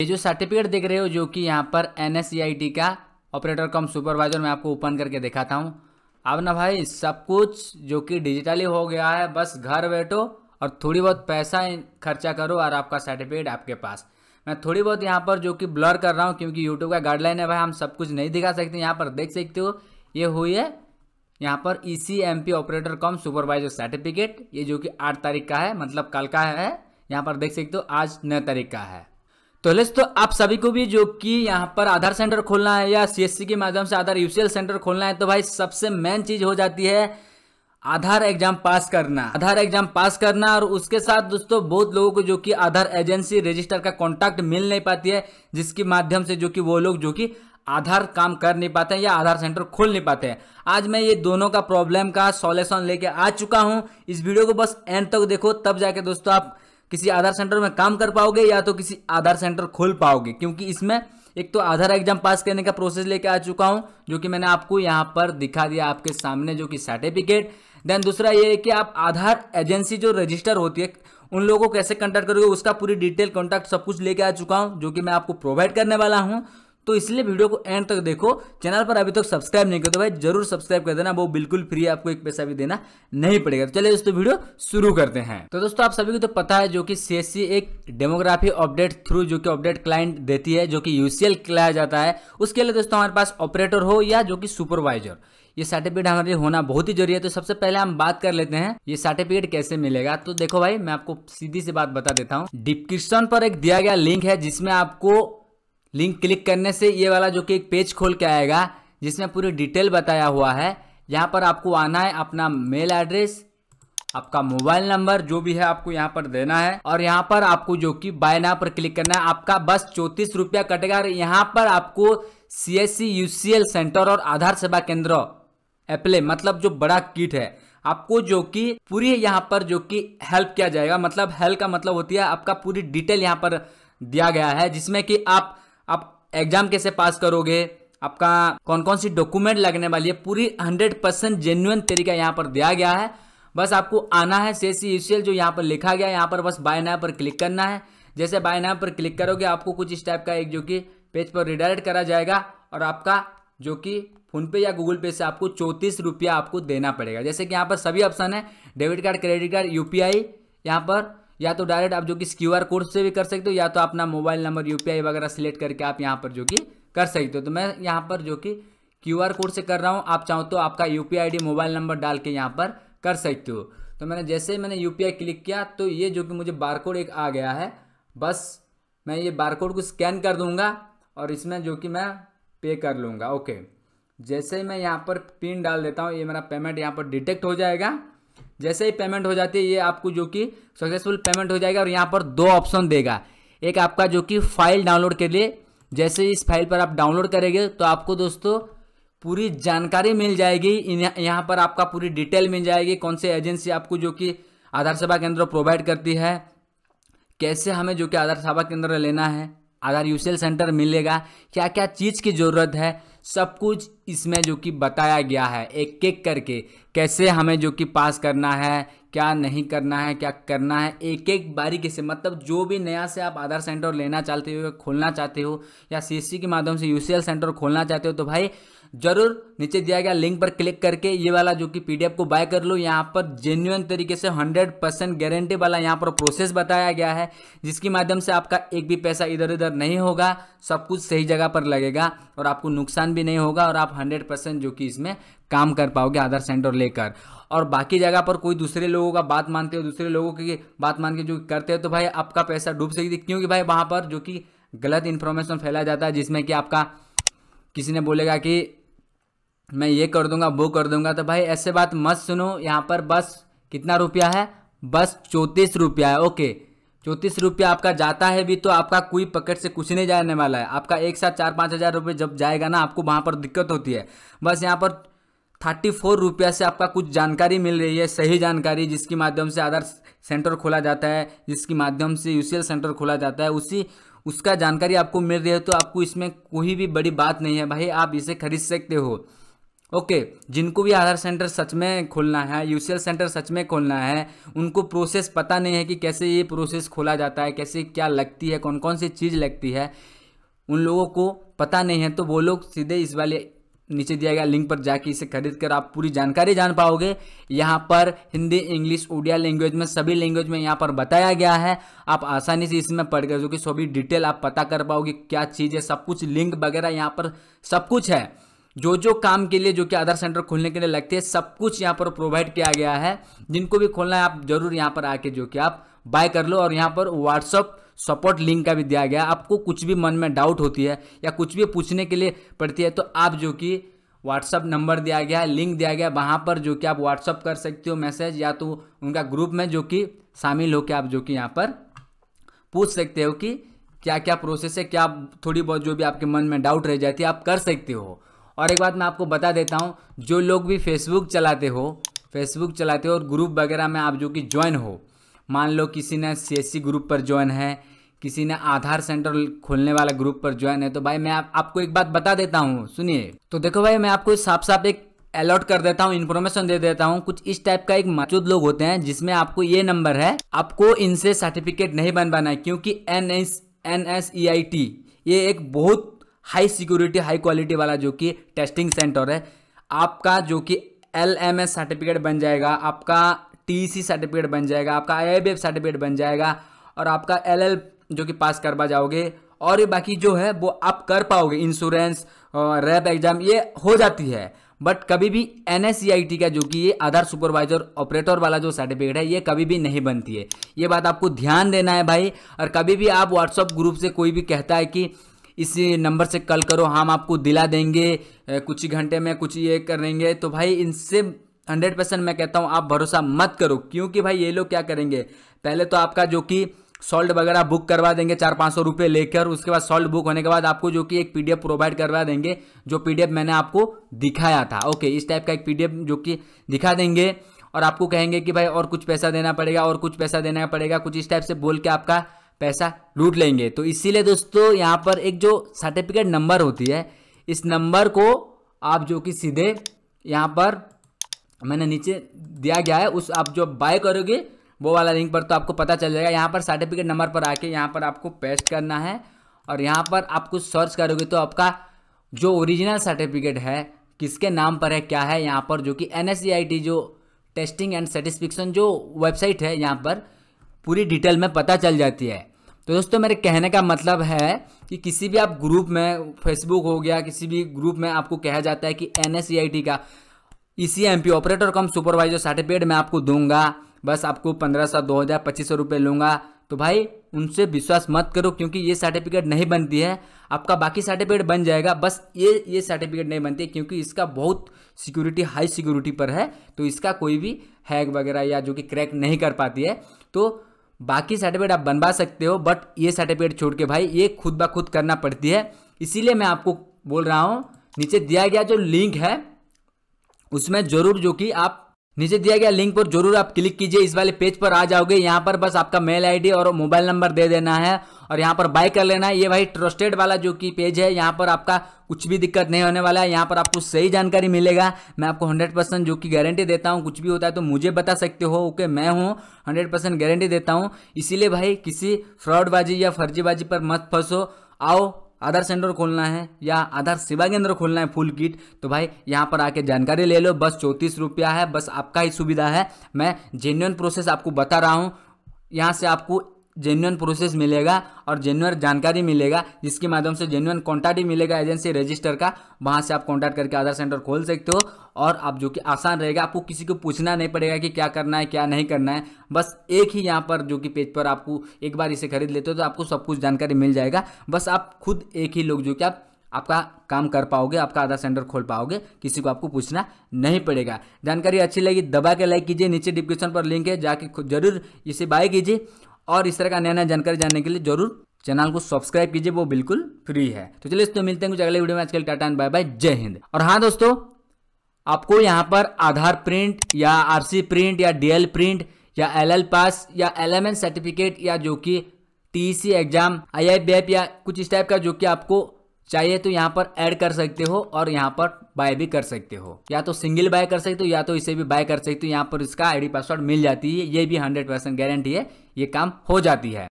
ये जो सर्टिफिकेट देख रहे हो जो कि यहाँ पर एन e का ऑपरेटर कम सुपरवाइजर मैं आपको ओपन करके दिखाता हूँ अब ना भाई सब कुछ जो कि डिजिटली हो गया है बस घर बैठो और थोड़ी बहुत पैसा खर्चा करो और आपका सर्टिफिकेट आपके पास मैं थोड़ी बहुत यहाँ पर जो कि ब्लर कर रहा हूँ क्योंकि यूट्यूब का गाइडलाइन है भाई हम सब कुछ नहीं दिखा सकते यहाँ पर देख सकते हो ये हुई है यहाँ पर E C M P operator cum supervisor certificate ये जो कि आठ तारीख का है मतलब कल का है यहाँ पर देख सकते हो आज नौ तारीख का है तो तो आप सभी को भी जो कि यहाँ पर आधार सेंटर खोलना है या सीएससी के माध्यम से आधार यूसीएल सेंटर खोलना है तो भाई सबसे मेन चीज हो जाती है आधार एग्जाम पास करना आधार एग्जाम पास करना और उसके साथ दोस्तों बहुत लोगों को जो कि आधार एजेंसी रजिस्टर का कॉन्टैक्ट मिल नहीं पाती है जिसके माध्यम से जो कि वो लोग जो कि आधार काम कर नहीं पाते हैं या आधार सेंटर खोल नहीं पाते हैं आज मैं ये दोनों का प्रॉब्लम का सॉल्यूशन लेके आ चुका हूँ इस वीडियो को बस एंड तक देखो तब जाके दोस्तों आप किसी आधार सेंटर में काम कर पाओगे या तो किसी आधार सेंटर खोल पाओगे क्योंकि इसमें एक तो आधार एग्जाम पास करने का प्रोसेस लेके आ चुका हूँ जो कि मैंने आपको यहाँ पर दिखा दिया आपके सामने जो कि सर्टिफिकेट देन दूसरा ये है कि आप आधार एजेंसी जो रजिस्टर होती है उन लोगों को कैसे कॉन्टेक्ट करोगे उसका पूरी डिटेल कॉन्टैक्ट सब कुछ लेके आ चुका हूँ जो कि मैं आपको प्रोवाइड करने वाला हूँ तो इसलिए वीडियो को एंड तक देखो चैनल पर अभी तक सब्सक्राइब नहीं करते तो भाई जरूर सब्सक्राइब कर देना वो बिल्कुल फ्री आपको एक पैसा भी देना नहीं पड़ेगा तो चलिए दोस्तों वीडियो शुरू करते हैं तो दोस्तों आप सभी को तो पता है जो कि सी एक डेमोग्राफी अपडेट थ्रू जो कि अपडेट क्लाइंट देती है जो कि यूसीएल खिलाया जाता है उसके लिए दोस्तों हमारे पास ऑपरेटर हो या जो कि सुपरवाइजर ये सर्टिफिकेट हमारे लिए होना बहुत ही जरूरी है तो सबसे पहले हम बात कर लेते हैं ये सर्टिफिकेट कैसे मिलेगा तो देखो भाई मैं आपको सीधी सी बात बता देता हूँ डिस्क्रिप्शन पर एक दिया गया लिंक है जिसमें आपको लिंक क्लिक करने से ये वाला जो कि एक पेज खोल के आएगा जिसमें पूरी डिटेल बताया हुआ है यहाँ पर आपको आना है अपना मेल एड्रेस आपका मोबाइल नंबर जो भी है आपको यहाँ पर देना है और यहाँ पर आपको जो कि बाय नाव पर क्लिक करना है आपका बस चौंतीस रुपया कटेगा और यहाँ पर आपको C S C U C L centre और आधार सेवा केंद्र एप्ले मतलब जो बड़ा किट है आपको जो कि पूरी यहाँ पर जो कि हेल्प किया जाएगा मतलब हेल्प का मतलब होती है आपका पूरी डिटेल यहाँ पर दिया गया है जिसमें कि आप आप एग्जाम कैसे पास करोगे आपका कौन कौन सी डॉक्यूमेंट लगने वाली है पूरी हंड्रेड परसेंट जेन्यून तरीका यहाँ पर दिया गया है बस आपको आना है सी एस जो यहाँ पर लिखा गया है यहाँ पर बस बाय नाव पर क्लिक करना है जैसे बाय नाव पर क्लिक करोगे आपको कुछ इस टाइप का एक जो कि पेज पर रिडायरेक्ट करा जाएगा और आपका जो कि फ़ोनपे या गूगल पे से आपको चौंतीस रुपया आपको देना पड़ेगा जैसे कि यहाँ पर सभी ऑप्शन है debit card credit card U P यहाँ पर या तो डायरेक्ट आप जो कि क्यू आर कोड से भी कर सकते हो या तो अपना मोबाइल नंबर यू वगैरह सेलेक्ट करके आप यहाँ पर जो कि कर सकते हो तो मैं यहाँ पर जो कि क्यू आर कोड से कर रहा हूँ आप चाहो तो आपका यू पी मोबाइल नंबर डाल के यहाँ पर कर सकते हो तो मैंने जैसे ही मैंने यू क्लिक किया तो ये जो कि मुझे बार एक आ गया है बस मैं ये बार को स्कैन कर दूंगा और इसमें जो कि मैं पे कर लूँगा ओके जैसे ही मैं यहाँ पर पिन डाल देता हूँ ये मेरा पेमेंट यहाँ पर डिटेक्ट हो जाएगा जैसे ही पेमेंट हो जाती है ये आपको जो कि सक्सेसफुल पेमेंट हो जाएगा और यहाँ पर दो ऑप्शन देगा एक आपका जो कि फाइल डाउनलोड के लिए जैसे इस फाइल पर आप डाउनलोड करेंगे तो आपको दोस्तों पूरी जानकारी मिल जाएगी यहाँ पर आपका पूरी डिटेल मिल जाएगी कौन से एजेंसी आपको जो कि आधार सेवा केंद्र प्रोवाइड करती है कैसे हमें जो कि आधार सेवा केंद्र लेना है आधार यूसीएल सेंटर मिलेगा क्या क्या चीज़ की ज़रूरत है सब कुछ इसमें जो कि बताया गया है एक एक करके कैसे हमें जो कि पास करना है क्या नहीं करना है क्या करना है एक एक बारीकी से मतलब जो भी नया से आप आधार सेंटर लेना चाहते हो खोलना चाहते हो या सीएससी के माध्यम से यूसीएल सेंटर खोलना चाहते हो तो भाई जरूर नीचे दिया गया लिंक पर क्लिक करके ये वाला जो कि पीडीएफ को बाय कर लो यहाँ पर जेन्यून तरीके से 100 परसेंट गारंटी वाला यहाँ पर प्रोसेस बताया गया है जिसके माध्यम से आपका एक भी पैसा इधर उधर नहीं होगा सब कुछ सही जगह पर लगेगा और आपको नुकसान भी नहीं होगा और आप हंड्रेड परसेंट जो कि इसमें काम कर पाओगे आधार सेंटर लेकर और बाकी जगह पर कोई दूसरे लोगों का बात मानते हो दूसरे लोगों की बात मान के जो करते हो तो भाई आपका पैसा डूब सकती क्योंकि भाई वहाँ पर जो कि गलत इन्फॉर्मेशन फैलाया जाता है जिसमें कि आपका किसी ने बोलेगा कि मैं ये कर दूंगा वो कर दूंगा तो भाई ऐसे बात मत सुनो यहाँ पर बस कितना रुपया है बस चौंतीस रुपया है ओके चौंतीस रुपया आपका जाता है भी तो आपका कोई पकेट से कुछ नहीं जाने वाला है आपका एक साथ चार पाँच हज़ार रुपये जब जाएगा ना आपको वहाँ पर दिक्कत होती है बस यहाँ पर थर्टी फोर रुपया से आपका कुछ जानकारी मिल रही है सही जानकारी जिसके माध्यम से आधार सेंटर खोला जाता है जिसके माध्यम से यू सेंटर खोला जाता है उसी उसका जानकारी आपको मिल रही है तो आपको इसमें कोई भी बड़ी बात नहीं है भाई आप इसे खरीद सकते हो ओके जिनको भी आधार सेंटर सच में खोलना है यूसीएल सेंटर सच में खोलना है उनको प्रोसेस पता नहीं है कि कैसे ये प्रोसेस खोला जाता है कैसे क्या लगती है कौन कौन सी चीज़ लगती है उन लोगों को पता नहीं है तो वो लोग सीधे इस वाले नीचे दिया गया लिंक पर जाके इसे खरीद कर आप पूरी जानकारी जान पाओगे यहाँ पर हिंदी इंग्लिश उड़िया लैंग्वेज में सभी लैंग्वेज में यहाँ पर बताया गया है आप आसानी से इसमें पढ़ कर जो कि सभी डिटेल आप पता कर पाओगे क्या चीज़ है सब कुछ लिंक वगैरह यहाँ पर सब कुछ है जो जो काम के लिए जो कि आधार सेंटर खोलने के लिए लगते हैं सब कुछ यहाँ पर प्रोवाइड किया गया है जिनको भी खोलना है आप जरूर यहाँ पर आके जो कि आप बाय कर लो और यहाँ पर व्हाट्सअप सपोर्ट लिंक का भी दिया गया आपको कुछ भी मन में डाउट होती है या कुछ भी पूछने के लिए पड़ती है तो आप जो कि व्हाट्सअप नंबर दिया गया लिंक दिया गया वहाँ पर जो कि आप व्हाट्सअप कर सकते हो मैसेज या तो उनका ग्रुप में जो कि शामिल होकर आप जो कि यहाँ पर पूछ सकते हो कि क्या क्या प्रोसेस है क्या थोड़ी बहुत जो भी आपके मन में डाउट रह जाती है आप कर सकते हो और एक बात मैं आपको बता देता हूँ जो लोग भी फेसबुक चलाते हो फेसबुक चलाते हो और ग्रुप वगैरह में आप जो कि ज्वाइन हो मान लो किसी ने सी ग्रुप पर ज्वाइन है किसी ने आधार सेंटर खोलने वाला ग्रुप पर ज्वाइन है तो भाई मैं आप, आपको एक बात बता देता हूँ सुनिए तो देखो भाई मैं आपको साफ साफ एक अलॉट कर देता हूँ इन्फॉर्मेशन दे देता हूँ कुछ इस टाइप का एक मौजूद लोग होते हैं जिसमें आपको ये नंबर है आपको इनसे सर्टिफिकेट नहीं बनवाना है क्योंकि N S N S E I T ये एक बहुत हाई सिक्योरिटी हाई क्वालिटी वाला जो कि टेस्टिंग सेंटर है आपका जो कि एल एम एस सर्टिफिकेट बन जाएगा आपका टी सी सर्टिफिकेट बन जाएगा आपका I I B F certificate बन जाएगा और आपका एल एल जो कि पास करवा जाओगे और ये बाकी जो है वो आप कर पाओगे इंश्योरेंस रैप एग्जाम ये हो जाती है बट कभी भी एन e का जो कि ये आधार सुपरवाइजर ऑपरेटर वाला जो सर्टिफिकेट है ये कभी भी नहीं बनती है ये बात आपको ध्यान देना है भाई और कभी भी आप व्हाट्सअप ग्रुप से कोई भी कहता है कि इसी नंबर से कॉल करो हम आपको दिला देंगे कुछ ही घंटे में कुछ ये करेंगे तो भाई इनसे हंड्रेड परसेंट मैं कहता हूँ आप भरोसा मत करो क्योंकि भाई ये लोग क्या करेंगे पहले तो आपका जो कि सॉल्ट वगैरह बुक करवा देंगे चार पाँच सौ रुपये लेकर उसके बाद सॉल्ट बुक होने के बाद आपको जो कि एक पीडीएफ प्रोवाइड करवा देंगे जो पीडीएफ मैंने आपको दिखाया था ओके इस टाइप का एक पीडीएफ जो कि दिखा देंगे और आपको कहेंगे कि भाई और कुछ पैसा देना पड़ेगा और कुछ पैसा देना पड़ेगा कुछ इस टाइप से बोल के आपका पैसा लूट लेंगे तो इसीलिए दोस्तों यहाँ पर एक जो सर्टिफिकेट नंबर होती है इस नंबर को आप जो कि सीधे यहाँ पर मैंने नीचे दिया गया है उस आप जो बाय करोगे वो वाला लिंक पर तो आपको पता चल जाएगा यहाँ पर सर्टिफिकेट नंबर पर आके यहाँ पर आपको पेस्ट करना है और यहाँ पर आप कुछ सर्च करोगे तो आपका जो ओरिजिनल सर्टिफिकेट है किसके नाम पर है क्या है यहाँ पर जो कि एन e जो टेस्टिंग एंड सेटिस्फिक्शन जो वेबसाइट है यहाँ पर पूरी डिटेल में पता चल जाती है तो दोस्तों मेरे कहने का मतलब है कि किसी भी आप ग्रुप में फेसबुक हो गया किसी भी ग्रुप में आपको कहा जाता है कि एन e का E C M P operator cum supervisor certificate मैं आपको दूंगा बस आपको पंद्रह सौ दो हज़ार पच्चीस सौ रुपये लूँगा तो भाई उनसे विश्वास मत करो क्योंकि ये सर्टिफिकेट नहीं बनती है आपका बाकी सर्टिफिकेट बन जाएगा बस ये ये सर्टिफिकेट नहीं बनती क्योंकि इसका बहुत सिक्योरिटी हाई सिक्योरिटी पर है तो इसका कोई भी हैक वगैरह या जो कि क्रैक नहीं कर पाती है तो बाकी सर्टिफिकेट आप बनवा सकते हो बट ये सर्टिफिकेट छोड़ के भाई ये खुद ब खुद करना पड़ती है इसीलिए मैं आपको बोल रहा हूँ नीचे दिया गया जो लिंक है उसमें ज़रूर जो कि आप नीचे दिया गया लिंक पर जरूर आप क्लिक कीजिए इस वाले पेज पर आ जाओगे यहाँ पर बस आपका मेल आईडी और मोबाइल नंबर दे देना है और यहाँ पर बाय कर लेना है ये भाई ट्रस्टेड वाला जो कि पेज है यहाँ पर आपका कुछ भी दिक्कत नहीं होने वाला है यहाँ पर आपको सही जानकारी मिलेगा मैं आपको हंड्रेड परसेंट जो कि गारंटी देता हूँ कुछ भी होता है तो मुझे बता सकते हो ओके मैं हूँ हंड्रेड परसेंट गारंटी देता हूँ इसीलिए भाई किसी फ्रॉडबाजी या फर्जीबाजी पर मत फंसो आओ आधार सेंटर खोलना है या आधार सेवा केंद्र खोलना है फुल किट तो भाई यहाँ पर आके जानकारी ले लो बस चौंतीस रुपया है बस आपका ही सुविधा है मैं जेन्यून प्रोसेस आपको बता रहा हूँ यहाँ से आपको जेन्यून प्रोसेस मिलेगा और जेन्यून जानकारी मिलेगा जिसके माध्यम से जेन्यून कॉन्टैक्ट ही मिलेगा एजेंसी रजिस्टर का वहाँ से आप कॉन्टैक्ट करके आधार सेंटर खोल सकते हो और आप जो कि आसान रहेगा आपको किसी को पूछना नहीं पड़ेगा कि क्या करना है क्या नहीं करना है बस एक ही यहाँ पर जो कि पेज पर आपको एक बार इसे खरीद लेते हो तो आपको सब कुछ जानकारी मिल जाएगा बस आप खुद एक ही लोग जो कि आप आपका काम कर पाओगे आपका आधार सेंटर खोल पाओगे किसी को आपको पूछना नहीं पड़ेगा जानकारी अच्छी लगी दबा के लाइक कीजिए नीचे डिस्क्रिप्शन पर लिंक है जाके जरूर इसे बाय कीजिए और इस तरह का नया नया जानकारी जानने के लिए जरूर चैनल को सब्सक्राइब कीजिए वो बिल्कुल फ्री है तो चलिए दोस्तों मिलते हैं कुछ अगले वीडियो में आजकल टाटा एंड बाय बाय जय हिंद और हाँ दोस्तों आपको यहाँ पर आधार प्रिंट या आरसी प्रिंट या डीएल प्रिंट या एलएल पास या एलएमएन सर्टिफिकेट या जो कि टीसी एग्जाम आईआईबीएफ या कुछ इस टाइप का जो कि आपको चाहिए तो यहाँ पर ऐड कर सकते हो और यहाँ पर बाय भी कर सकते हो या तो सिंगल बाय कर सकते हो या तो इसे भी बाय कर सकते हो यहाँ पर इसका आईडी पासवर्ड मिल जाती है ये भी हंड्रेड परसेंट गारंटी है ये काम हो जाती है